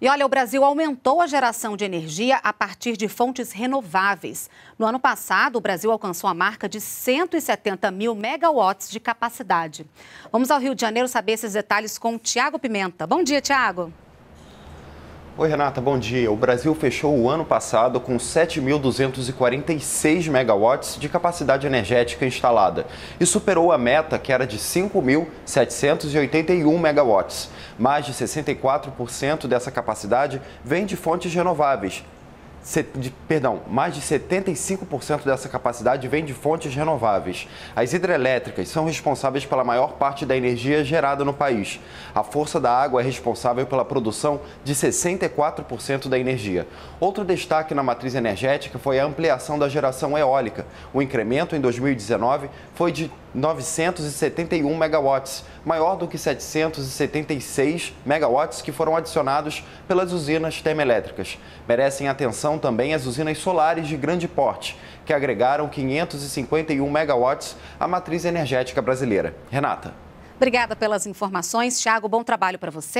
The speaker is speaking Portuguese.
E olha, o Brasil aumentou a geração de energia a partir de fontes renováveis. No ano passado, o Brasil alcançou a marca de 170 mil megawatts de capacidade. Vamos ao Rio de Janeiro saber esses detalhes com o Tiago Pimenta. Bom dia, Tiago. Oi, Renata, bom dia. O Brasil fechou o ano passado com 7.246 megawatts de capacidade energética instalada e superou a meta que era de 5.781 megawatts. Mais de 64% dessa capacidade vem de fontes renováveis, de, perdão, mais de 75% dessa capacidade vem de fontes renováveis. As hidrelétricas são responsáveis pela maior parte da energia gerada no país. A força da água é responsável pela produção de 64% da energia. Outro destaque na matriz energética foi a ampliação da geração eólica. O incremento em 2019 foi de 971 megawatts, maior do que 776 megawatts que foram adicionados pelas usinas termoelétricas. Merecem atenção atenção também as usinas solares de grande porte, que agregaram 551 megawatts à matriz energética brasileira. Renata. Obrigada pelas informações, Tiago, Bom trabalho para você.